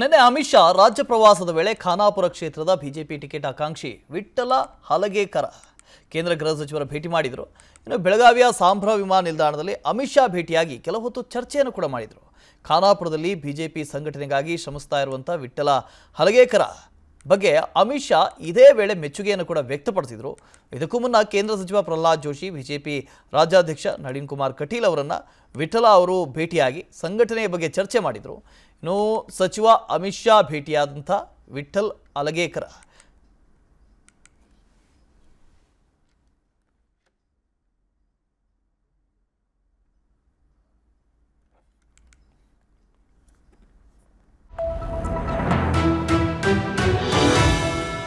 ನಿನ್ನೆ ಅಮಿತ್ ಶಾ ರಾಜ್ಯ ಪ್ರವಾಸದ ವೇಳೆ ಖಾನಾಪುರ ಕ್ಷೇತ್ರದ ಬಿಜೆಪಿ ಟಿಕೆಟ್ ಆಕಾಂಕ್ಷಿ ವಿಠಲ ಹಲಗೇಕರ ಕೇಂದ್ರ ಗೃಹ ಸಚಿವರ ಭೇಟಿ ಮಾಡಿದರು ಇನ್ನು ಬೆಳಗಾವಿಯ ಸಾಂಬ್ರ ವಿಮಾನ ನಿಲ್ದಾಣದಲ್ಲಿ ಅಮಿತ್ ಶಾ ಭೇಟಿಯಾಗಿ ಕೆಲವೊತ್ತು ಹೊತ್ತು ಚರ್ಚೆಯನ್ನು ಕೂಡ ಮಾಡಿದರು ಖಾನಾಪುರದಲ್ಲಿ ಬಿಜೆಪಿ ಸಂಘಟನೆಗಾಗಿ ಶ್ರಮಿಸ್ತಾ ಇರುವಂಥ ವಿಠಲ ಹಲಗೇಕರ ಬಗ್ಗೆ ಅಮಿತ್ ಶಾ ಇದೇ ವೇಳೆ ಮೆಚ್ಚುಗೆಯನ್ನು ಕೂಡ ವ್ಯಕ್ತಪಡಿಸಿದರು ಇದಕ್ಕೂ ಮುನ್ನ ಕೇಂದ್ರ ಸಚಿವ ಪ್ರಹ್ಲಾದ್ ಜೋಶಿ ಬಿಜೆಪಿ ರಾಜ್ಯಾಧ್ಯಕ್ಷ ನಳಿನ್ ಕುಮಾರ್ ಕಟೀಲ್ ಅವರನ್ನು ವಿಠಲ ಅವರು ಭೇಟಿಯಾಗಿ ಸಂಘಟನೆಯ ಬಗ್ಗೆ ಚರ್ಚೆ ಮಾಡಿದರು ಇನ್ನು ಸಚಿವ ಅಮಿತ್ ಶಾ ಭೇಟಿಯಾದಂಥ ವಿಠಲ್ ಅಲಗೇಕರ